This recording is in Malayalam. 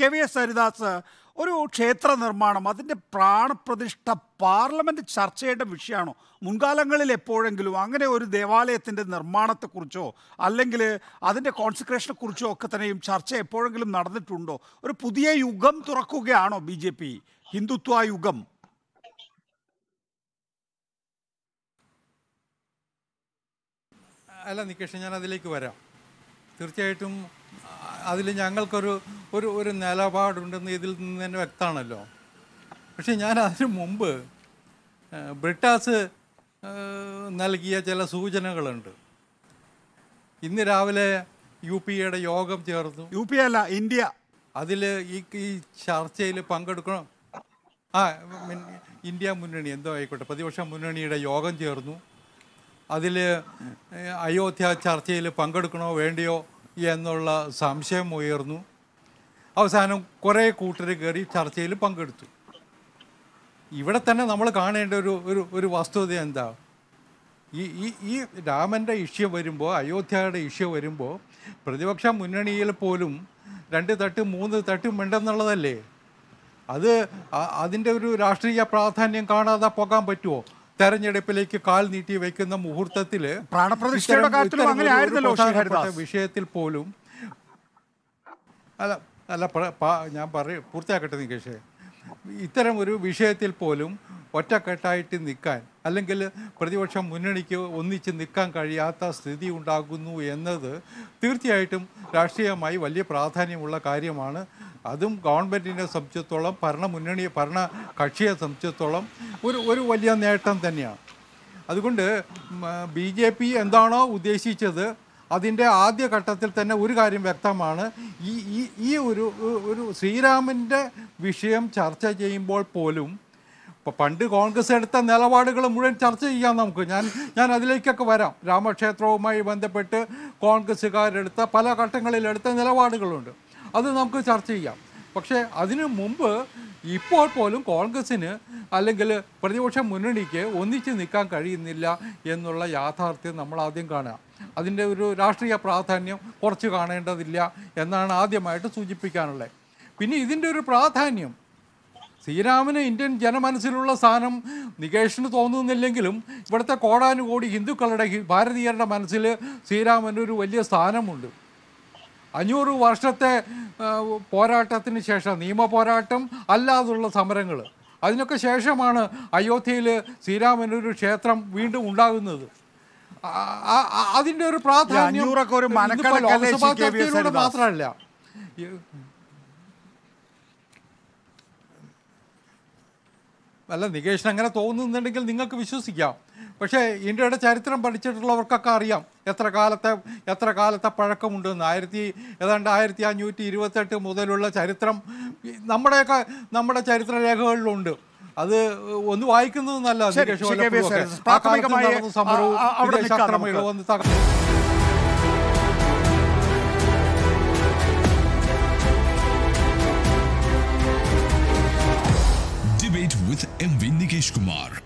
കെ വി എസ് ഹരിദാസ് ഒരു ക്ഷേത്ര നിർമ്മാണം അതിൻ്റെ പ്രാണപ്രതിഷ്ഠ പാർലമെൻ്റ് ചർച്ചയുടെ വിഷയമാണോ മുൻകാലങ്ങളിൽ എപ്പോഴെങ്കിലും അങ്ങനെ ഒരു ദേവാലയത്തിൻ്റെ നിർമ്മാണത്തെക്കുറിച്ചോ അല്ലെങ്കിൽ അതിൻ്റെ കോൺസെൻട്രേഷനെക്കുറിച്ചോ ഒക്കെ തന്നെയും ചർച്ച എപ്പോഴെങ്കിലും നടന്നിട്ടുണ്ടോ ഒരു പുതിയ യുഗം തുറക്കുകയാണോ ബി ജെ പി ഹിന്ദുത്വ യുഗം അല്ല നിക്കേഷൻ ഞാൻ അതിലേക്ക് വരാം തീർച്ചയായിട്ടും അതിൽ ഞങ്ങൾക്കൊരു ഒരു ഒരു നിലപാടുണ്ടെന്ന് ഇതിൽ നിന്ന് തന്നെ വ്യക്തമാണല്ലോ പക്ഷേ ഞാൻ അതിനു മുമ്പ് ബ്രിട്ടാസ് നൽകിയ ചില സൂചനകളുണ്ട് ഇന്ന് രാവിലെ യു പി എയുടെ യോഗം ചേർന്നു യു പി അല്ല ഇന്ത്യ അതിൽ ഈ ഈ ചർച്ചയിൽ പങ്കെടുക്കണം ആ ഇന്ത്യ മുന്നണി എന്തോ ആയിക്കോട്ടെ പ്രതിപക്ഷ മുന്നണിയുടെ യോഗം ചേർന്നു അതിൽ അയോധ്യ ചർച്ചയിൽ പങ്കെടുക്കണോ വേണ്ടിയോ എന്നുള്ള സംശയം ഉയർന്നു അവസാനം കുറേ കൂട്ടർ കയറി ചർച്ചയിൽ പങ്കെടുത്തു ഇവിടെ തന്നെ നമ്മൾ കാണേണ്ട ഒരു ഒരു ഒരു വസ്തുത എന്താ ഈ ഈ ഈ രാമൻ്റെ ഇഷ്യം വരുമ്പോൾ അയോധ്യയുടെ ഇഷ്യം വരുമ്പോൾ പ്രതിപക്ഷ മുന്നണിയിൽ പോലും രണ്ട് തട്ട് മൂന്ന് തട്ട് ഉണ്ടെന്നുള്ളതല്ലേ അത് അതിൻ്റെ ഒരു രാഷ്ട്രീയ പ്രാധാന്യം കാണാതെ പോകാൻ പറ്റുമോ തെരഞ്ഞെടുപ്പിലേക്ക് കാൽ നീട്ടി വയ്ക്കുന്ന മുഹൂർത്തത്തിൽ അങ്ങനെ ആയിരുന്നല്ലോ വിഷയത്തിൽ പോലും അല്ല അല്ല ഞാൻ പറയും പൂർത്തിയാക്കട്ടെ നികേഷ് ഇത്തരം ഒരു വിഷയത്തിൽ പോലും ഒറ്റക്കെട്ടായിട്ട് നിൽക്കാൻ അല്ലെങ്കിൽ പ്രതിപക്ഷ മുന്നണിക്ക് ഒന്നിച്ച് നിൽക്കാൻ കഴിയാത്ത സ്ഥിതി ഉണ്ടാകുന്നു എന്നത് തീർച്ചയായിട്ടും രാഷ്ട്രീയമായി വലിയ പ്രാധാന്യമുള്ള കാര്യമാണ് അതും ഗവൺമെൻറ്റിനെ സംബന്ധിച്ചിടത്തോളം ഭരണമുന്നണിയെ ഭരണ കക്ഷിയെ സംബന്ധിച്ചിടത്തോളം ഒരു ഒരു വലിയ നേട്ടം തന്നെയാണ് അതുകൊണ്ട് ബി ജെ പി എന്താണോ ഉദ്ദേശിച്ചത് അതിൻ്റെ ആദ്യ ഘട്ടത്തിൽ തന്നെ ഒരു കാര്യം വ്യക്തമാണ് ഈ ഈ ഈ ഒരു ഒരു ശ്രീരാമൻ്റെ വിഷയം ചർച്ച ചെയ്യുമ്പോൾ പോലും ഇപ്പോൾ പണ്ട് കോൺഗ്രസ് എടുത്ത നിലപാടുകൾ മുഴുവൻ ചർച്ച ചെയ്യാം നമുക്ക് ഞാൻ ഞാൻ അതിലേക്കൊക്കെ വരാം രാമക്ഷേത്രവുമായി ബന്ധപ്പെട്ട് കോൺഗ്രസ്സുകാരെടുത്ത പല ഘട്ടങ്ങളിലെടുത്ത നിലപാടുകളുണ്ട് അത് നമുക്ക് ചർച്ച ചെയ്യാം പക്ഷേ അതിനു മുമ്പ് ഇപ്പോൾ പോലും കോൺഗ്രസിന് അല്ലെങ്കിൽ പ്രതിപക്ഷ മുന്നണിക്ക് ഒന്നിച്ച് നിൽക്കാൻ കഴിയുന്നില്ല എന്നുള്ള യാഥാർത്ഥ്യം നമ്മൾ ആദ്യം കാണുക അതിൻ്റെ ഒരു രാഷ്ട്രീയ പ്രാധാന്യം കുറച്ച് കാണേണ്ടതില്ല എന്നാണ് ആദ്യമായിട്ട് സൂചിപ്പിക്കാനുള്ളത് പിന്നെ ഇതിൻ്റെ ഒരു പ്രാധാന്യം ശ്രീരാമന് ഇന്ത്യൻ ജനമനസ്സിലുള്ള സ്ഥാനം നികേഷിന് തോന്നുന്നില്ലെങ്കിലും ഇവിടുത്തെ കോടാനുകോടി ഹിന്ദുക്കളുടെ ഭാരതീയരുടെ മനസ്സിൽ ശ്രീരാമൻ്റെ ഒരു വലിയ സ്ഥാനമുണ്ട് അഞ്ഞൂറ് വർഷത്തെ പോരാട്ടത്തിന് ശേഷം നിയമ പോരാട്ടം അല്ലാതുള്ള സമരങ്ങൾ അതിനൊക്കെ ശേഷമാണ് അയോധ്യയിൽ ശ്രീരാമനൊരു ക്ഷേത്രം വീണ്ടും ഉണ്ടാകുന്നത് അതിൻ്റെ ഒരു പ്രാധാന്യം മാത്രമല്ല അല്ല നികേഷൻ അങ്ങനെ തോന്നുന്നുണ്ടെങ്കിൽ നിങ്ങൾക്ക് വിശ്വസിക്കാം പക്ഷേ ഇന്ത്യയുടെ ചരിത്രം പഠിച്ചിട്ടുള്ളവർക്കൊക്കെ അറിയാം എത്ര കാലത്തെ എത്ര കാലത്തെ പഴക്കമുണ്ടെന്ന് ആയിരത്തി ഏതാണ്ട് ആയിരത്തി അഞ്ഞൂറ്റി ഇരുപത്തെട്ട് മുതലുള്ള ചരിത്രം നമ്മുടെയൊക്കെ നമ്മുടെ ചരിത്ര രേഖകളിലുണ്ട് അത് ഒന്ന് വായിക്കുന്നത് നല്ല സമരവും with MV Nikesh Kumar.